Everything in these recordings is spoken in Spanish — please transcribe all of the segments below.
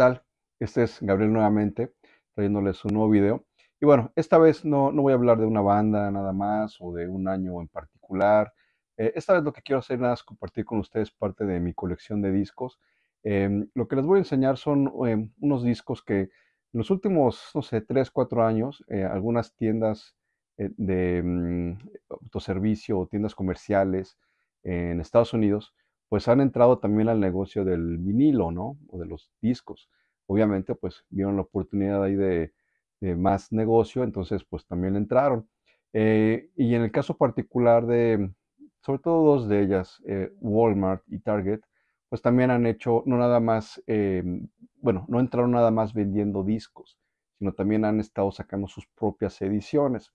tal? Este es Gabriel nuevamente, trayéndoles un nuevo video. Y bueno, esta vez no, no voy a hablar de una banda nada más o de un año en particular. Eh, esta vez lo que quiero hacer nada es compartir con ustedes parte de mi colección de discos. Em, lo que les voy a enseñar son em, unos discos que en los últimos, no sé, 3, 4 años, eh, algunas tiendas eh, de mm, autoservicio o tiendas comerciales en Estados Unidos pues han entrado también al negocio del vinilo, ¿no? O de los discos. Obviamente, pues vieron la oportunidad ahí de, más negocio, entonces pues también entraron. Eh, y en el caso particular de, sobre todo dos de ellas, eh, Walmart y Target, pues también han hecho, no nada más, eh, bueno, no entraron nada más vendiendo discos, sino también han estado sacando sus propias ediciones,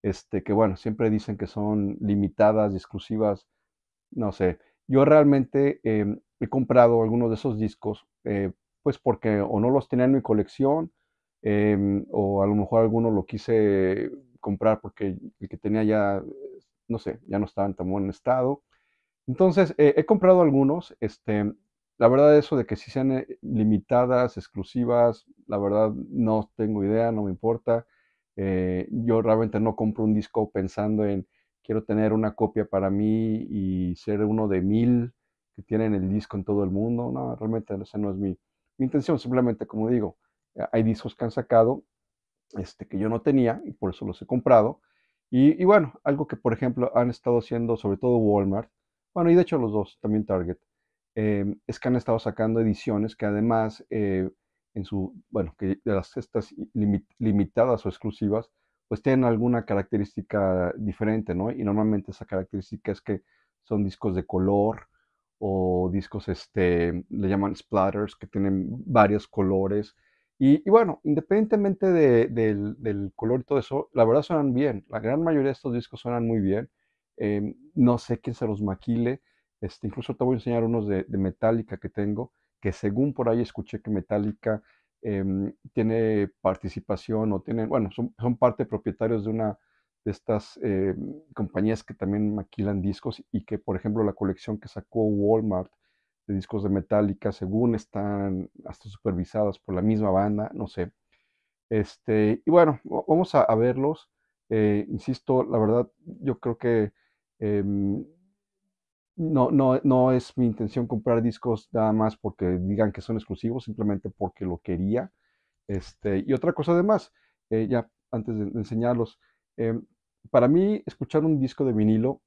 este, que bueno, siempre dicen que son limitadas exclusivas, no sé, yo realmente em, he comprado algunos de esos discos, eh, pues porque o no los tenía en mi colección, em, o a lo mejor alguno lo quise comprar porque el que tenía ya, no sé, ya no estaba en tan buen estado. Entonces, eh, he comprado algunos, este, la verdad eso de que si sean eh, limitadas, exclusivas, la verdad no tengo idea, no me importa. yo realmente no compro un disco pensando en, quiero tener una copia para mí y ser uno de mil que tienen el disco en todo el mundo. No, realmente esa no es mi, mi intención. Simplemente, como digo, hay discos que han sacado este, que yo no tenía y por eso los he comprado. Y, bueno, algo que por ejemplo han estado haciendo, sobre todo Walmart, bueno, y de hecho los dos, también Target, em, es que han estado sacando ediciones que además, eh, en su, bueno, que las estas limitadas o exclusivas, pues tienen alguna característica diferente, ¿no? Y normalmente esa característica es que son discos de color o discos, este, le llaman splatters, que tienen varios colores. Y, bueno, independientemente del, color y todo eso, la verdad suenan bien. La gran mayoría de estos discos suenan muy bien. Em, no sé quién se los maquile. Este, incluso te voy a enseñar unos de, de Metallica que tengo, que según por ahí escuché que Metallica Em, tiene participación o tienen, bueno, son, parte propietarios de una de estas eh, compañías que también maquilan discos y que, por ejemplo, la colección que sacó Walmart de discos de Metallica, según están hasta supervisadas por la misma banda, no sé. Este, y bueno, vamos a, verlos. Eh, insisto, la verdad, yo creo que em, no, no, no es mi intención comprar discos nada más porque digan que son exclusivos, simplemente porque lo quería. Este, y otra cosa además, eh, ya antes de, enseñarlos, em, para mí escuchar un disco de vinilo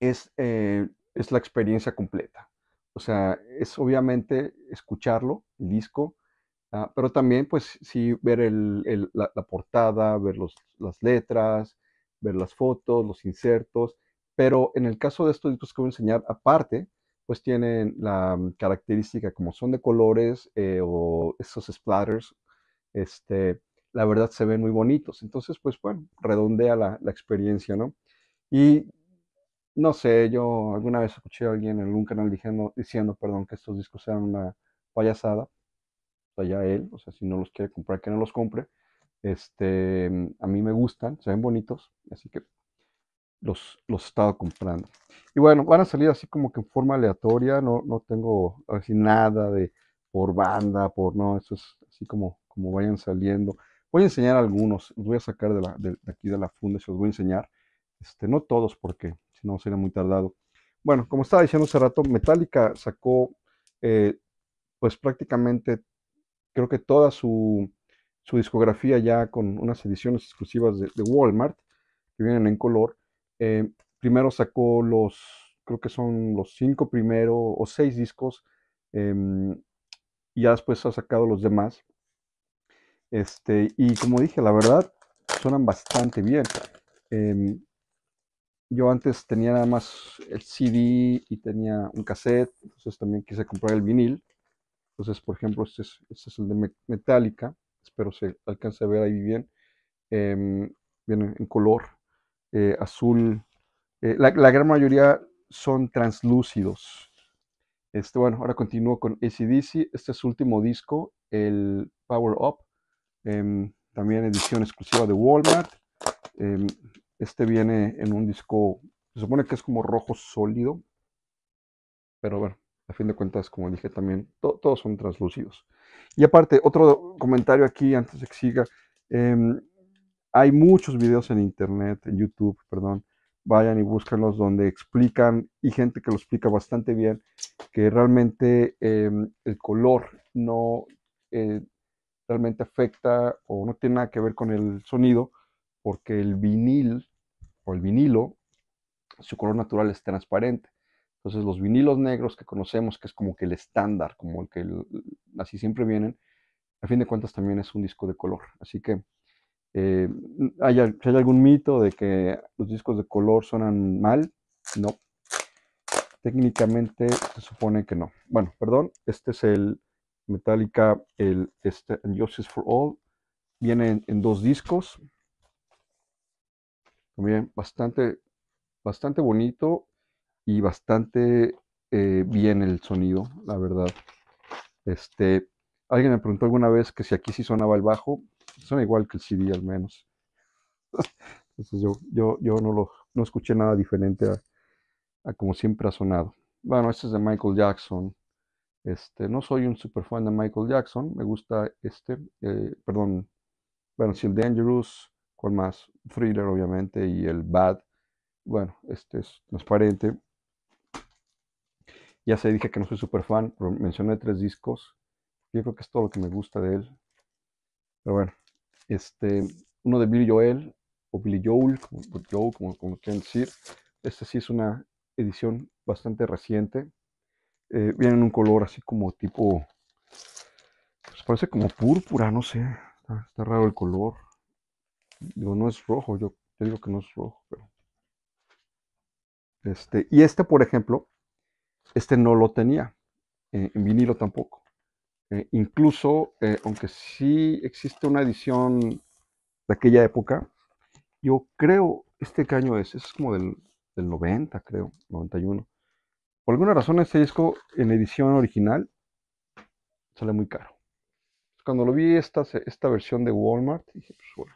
eh, es, la experiencia completa. O sea, es obviamente escucharlo, el disco, ah, pero también pues sí ver el, la, portada, ver las letras, ver las fotos, los insertos, pero en el caso de estos discos que voy a enseñar aparte, pues tienen la mm, característica como son de colores eh, o esos splatters, este, la verdad se ven muy bonitos. Entonces, pues bueno, redondea la, experiencia, ¿no? Y no sé, yo alguna vez escuché a alguien en un canal diciendo, diciendo perdón, que estos discos eran una payasada. O sea, ya él, o sea, si no los quiere comprar, que no los compre. Este, mm, a mí me gustan, se ven bonitos, así que los, los estaba comprando. Y bueno, van a salir así como que en forma aleatoria, no, no tengo así nada de por banda, por no, eso es así como, como vayan saliendo. Voy a enseñar algunos, los voy a sacar de, aquí de la funda, se los voy a enseñar. Este, no todos porque si no sería muy tardado. Bueno, como estaba diciendo hace rato, Metallica sacó eh, pues prácticamente creo que toda su, su, discografía ya con unas ediciones exclusivas de, de Walmart que vienen en color eh, primero sacó los, creo que son los cinco primero o seis discos, em, y ya después ha sacado los demás. Este, y como dije, la verdad, suenan bastante bien. Em, yo antes tenía nada más el CD y tenía un cassette, entonces también quise comprar el vinil. Entonces, por ejemplo, este es, este el de Metallica, espero se alcance a ver ahí bien, em, viene en color, eh, azul. Eh, la, gran mayoría son translúcidos. Este, bueno, ahora continúo con ACDC. Este es su último disco, el Power Up. Em, también edición exclusiva de Walmart. Em, este viene en un disco, se supone que es como rojo sólido. Pero bueno, a fin de cuentas, como dije también, todos son translúcidos. Y aparte, otro comentario aquí antes de que siga. Em, hay muchos videos en internet, en YouTube, perdón. Vayan y búsquenlos donde explican y gente que lo explica bastante bien que realmente em, el color no eh, realmente afecta o no tiene nada que ver con el sonido porque el vinil o el vinilo su color natural es transparente. Entonces los vinilos negros que conocemos, que es como que el estándar, como el que así siempre vienen, a fin de cuentas también es un disco de color. Así que eh, ¿hay, algún mito de que los discos de color suenan mal? No. Técnicamente se supone que no. Bueno, perdón, este es el Metallica, el este, Justice for All. Viene en, dos discos. También bastante, bastante bonito y bastante eh, bien el sonido, la verdad. Este, alguien me preguntó alguna vez que si aquí sí sonaba el bajo son igual que el CD al menos. Entonces yo, yo, yo no, lo, no escuché nada diferente a, como siempre ha sonado. Bueno, este es de Michael Jackson. Este, no soy un super fan de Michael Jackson, me gusta este, eh, perdón, bueno, si el Dangerous, con más? Thriller, obviamente, y el Bad. Bueno, este es transparente. Ya se dije que no soy super fan, pero mencioné tres discos. Yo creo que es todo lo que me gusta de él. Pero bueno, este, uno de Billy Joel, o Billy Joel, como, como, decir. Este sí es una edición bastante reciente. Eh, viene en un color así como tipo, pues parece como púrpura, no sé. Está, raro el color. Digo, no es rojo, yo digo que no es rojo, pero... Este, y este, por ejemplo, este no lo tenía, eh, en vinilo tampoco. Eh, incluso, eh, aunque sí existe una edición de aquella época, yo creo, este caño es, es como del, 90, creo, 91. Por alguna razón este disco en edición original sale muy caro. Cuando lo vi esta, esta versión de Walmart, dije, pues bueno.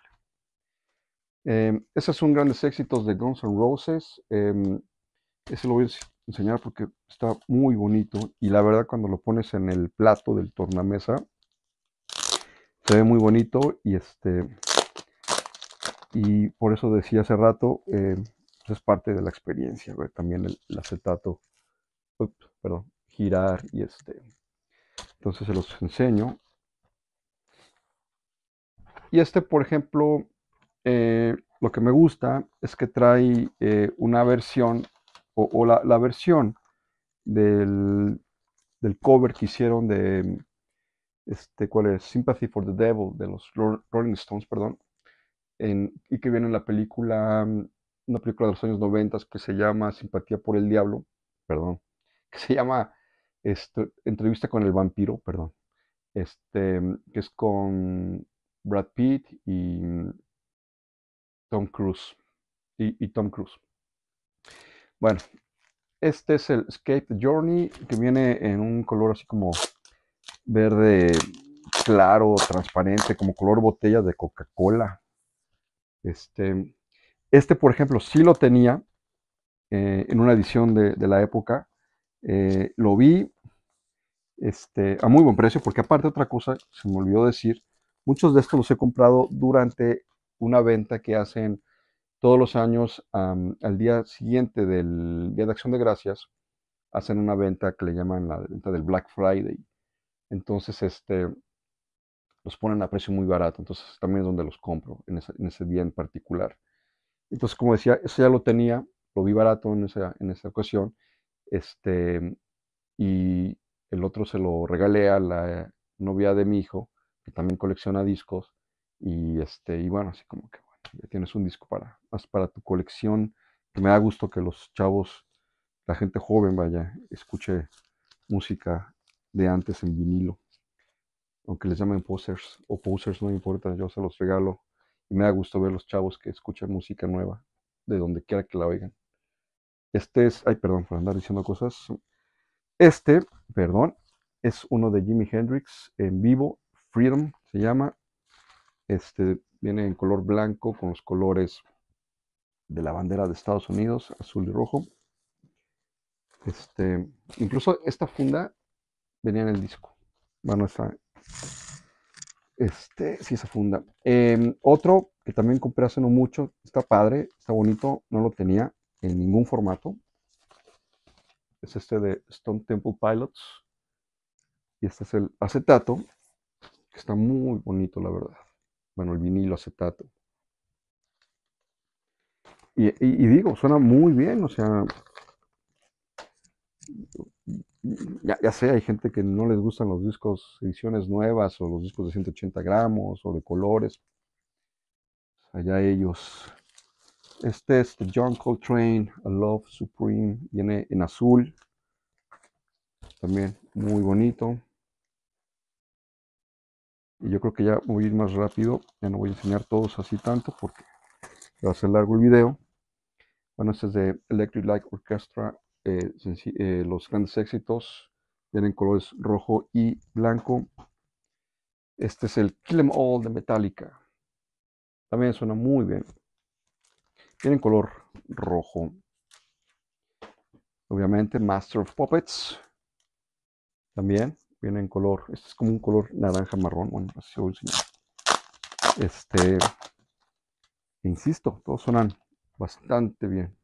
Em, esos son grandes éxitos de Guns N' Roses. Em, ese lo voy enseñar porque está muy bonito y la verdad cuando lo pones en el plato del tornamesa se ve muy bonito y este y por eso decía hace rato eh, es parte de la experiencia también el, acetato girar y este entonces se los enseño y este por ejemplo eh, lo que me gusta es que trae eh, una versión o, la, versión del, cover que hicieron de, este, ¿cuál es? Sympathy for the Devil, de los Rolling Stones, perdón, en, y que viene en la película, mm, una película de los años 90 que se llama Simpatía por el Diablo, perdón, que se llama este, Entrevista con el Vampiro, perdón, este, mm, que es con Brad Pitt y mm, Tom Cruise. y, y Tom Cruise. Bueno, este es el Escape Journey que viene en un color así como verde claro, transparente, como color botella de Coca-Cola. Este, este, por ejemplo, sí lo tenía eh, en una edición de, la época. Eh, lo vi este, a muy buen precio, porque aparte otra cosa, se me olvidó decir, muchos de estos los he comprado durante una venta que hacen todos los años, al día siguiente del Día de Acción de Gracias, hacen una venta que le llaman la venta del Black Friday. Entonces, este, los ponen a precio muy barato. Entonces, también es donde los compro, en ese, día en particular. Entonces, como decía, eso ya lo tenía, lo vi barato en esa, en esa ocasión. Este, y el otro se lo regalé a la novia de mi hijo, que también colecciona discos. Y, este, y bueno, así como que ya tienes un disco para, más para tu colección. Que me da gusto que los chavos, la gente joven, vaya, escuche música de antes en vinilo. Aunque les llamen posers o posers, no importa, yo se los regalo. Y me da gusto ver los chavos que escuchan música nueva, de donde quiera que la oigan. Este es, ay, perdón por andar diciendo cosas. Este, perdón, es uno de Jimi Hendrix en vivo, Freedom se llama. Este, Viene en color blanco con los colores de la bandera de Estados Unidos, azul y rojo. Este, incluso esta funda venía en el disco. Bueno, esa, este, sí, esa funda. Em, otro que también compré hace no mucho, está padre, está bonito, no lo tenía en ningún formato. Es este de Stone Temple Pilots. Y este es el acetato, que está muy bonito, la verdad bueno, el vinilo acetato. Y, digo, suena muy bien, o sea, ya, sé, hay gente que no les gustan los discos, ediciones nuevas o los discos de 180 gramos o de colores. Allá ellos. Este es John Coltrane, A Love Supreme, viene en azul. También muy bonito. Y yo creo que ya voy a ir más rápido, ya no voy a enseñar todos así tanto porque va a ser largo el video. Bueno, este es de Electric Light Orchestra, eh, eh, los grandes éxitos, tienen colores rojo y blanco. Este es el Kill Em All de Metallica, también suena muy bien. tienen color rojo. Obviamente Master of Puppets, también Viene en color. Este es como un color naranja marrón. Bueno, así voy a enseñar. Este, insisto, todos suenan bastante bien.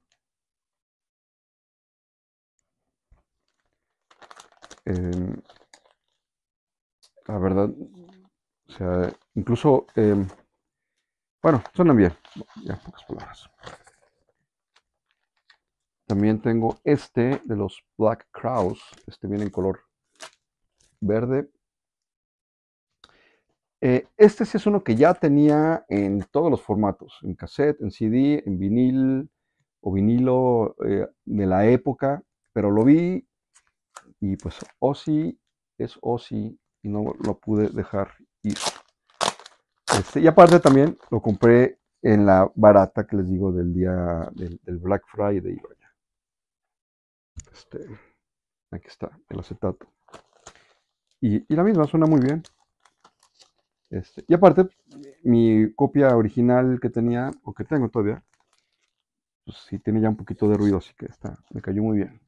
Em, la verdad, o sea, incluso, em, bueno, suenan bien, ya pocas palabras. También tengo este de los Black Crows, este viene en color verde. Eh, este sí es uno que ya tenía en todos los formatos, en cassette, en CD, en vinil o vinilo eh, de la época, pero lo vi y pues Ozzy oh, es Ozzy oh, y no lo pude dejar ir. Este, y aparte también lo compré en la barata que les digo del día del, Black Friday. Este, aquí está, el acetato. Y, la misma suena muy bien. Este, y aparte, mi copia original que tenía, o que tengo todavía, pues sí tiene ya un poquito de ruido, así que está, me cayó muy bien.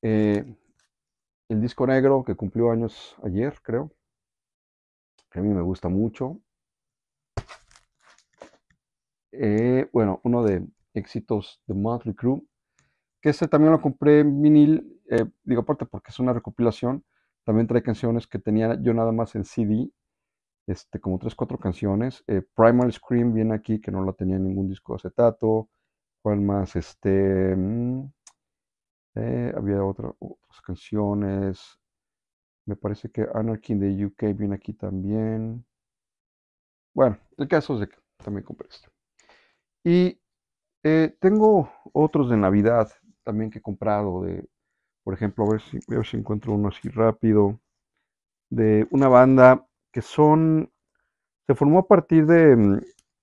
Eh, el disco negro que cumplió años ayer, creo, que a mí me gusta mucho. Eh, bueno, uno de éxitos de Monthly Crew que este también lo compré en vinil, eh, digo aparte porque es una recopilación, también trae canciones que tenía yo nada más en CD, este, como tres, cuatro canciones. Eh, Primal Scream viene aquí, que no la tenía en ningún disco acetato. ¿Cuál más? Este, mm, eh, había otras canciones. Me parece que Anarchy in the UK viene aquí también. Bueno, el caso es de que también compré esto. Y eh, tengo otros de Navidad también que he comprado de, por ejemplo, a ver si, veo si encuentro uno así rápido. De una banda que son. Se formó a partir de. Mm,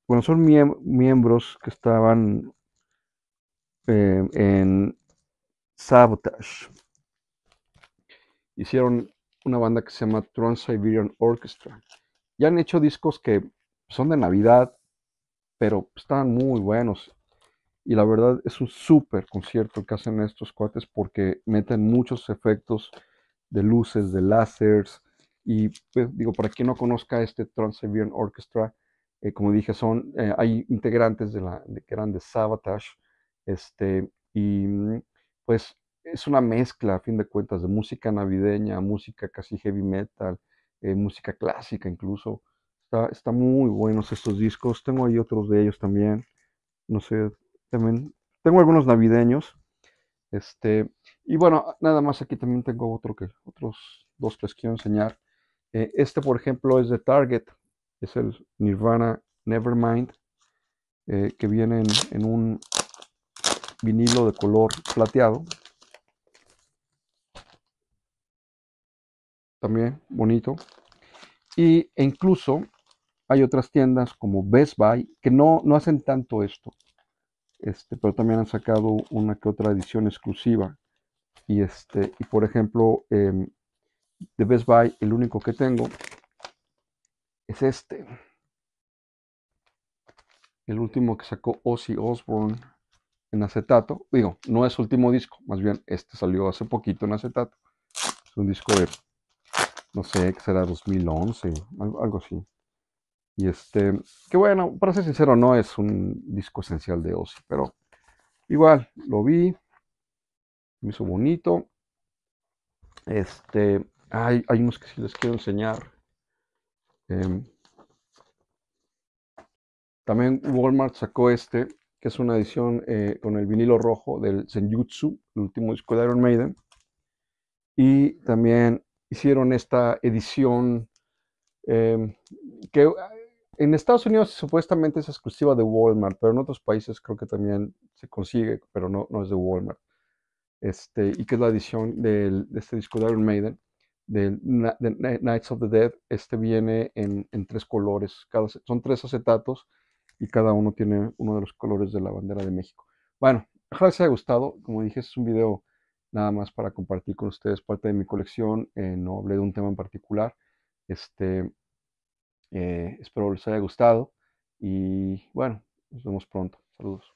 bueno, son miembros que estaban eh, en Sabotage. Hicieron una banda que se llama Trans-Siberian Orchestra. Y han hecho discos que son de Navidad, pero están muy buenos. Y la verdad es un súper concierto que hacen estos cuates porque meten muchos efectos de luces, de lásers. Y pues, digo, para quien no conozca este trans Orchestra, eh, como dije, son, eh, hay integrantes de la, de, que eran de Sabotage. Este, y mm, pues es una mezcla, a fin de cuentas, de música navideña, música casi heavy metal, eh, música clásica incluso. Está, está, muy buenos estos discos. Tengo ahí otros de ellos también. No sé, también tengo algunos navideños. Este, y bueno, nada más aquí también tengo otro que, otros dos que les quiero enseñar. Eh, este, por ejemplo, es de Target. Es el Nirvana Nevermind. Eh, que viene en, un vinilo de color plateado. También bonito. Y, e incluso hay otras tiendas como Best Buy que no, no hacen tanto esto. Este, pero también han sacado una que otra edición exclusiva. Y, este, y por ejemplo, em, The de Best Buy, el único que tengo es este. El último que sacó Ozzy Osbourne en acetato. Digo, no es último disco, más bien este salió hace poquito en acetato. Es un disco de, no sé, que será 2011, algo así. Y este, que bueno, para ser sincero, no es un disco esencial de Ozzy, pero igual lo vi, me hizo bonito. Este, hay, hay unos que sí les quiero enseñar. Em, también Walmart sacó este, que es una edición eh, con el vinilo rojo del Senjutsu, el último disco de Iron Maiden. Y también hicieron esta edición em, que en Estados Unidos supuestamente es exclusiva de Walmart, pero en otros países creo que también se consigue, pero no, no es de Walmart. Este, y que es la edición de este disco de Iron Maiden, de, Knights of the Dead. Este viene en, tres colores, son tres acetatos y cada uno tiene uno de los colores de la bandera de México. Bueno, ojalá les haya gustado. Como dije, es un video nada más para compartir con ustedes parte de mi colección. Eh, no hablé de un tema en particular. Este, eh, espero les haya gustado y bueno, nos vemos pronto. Saludos.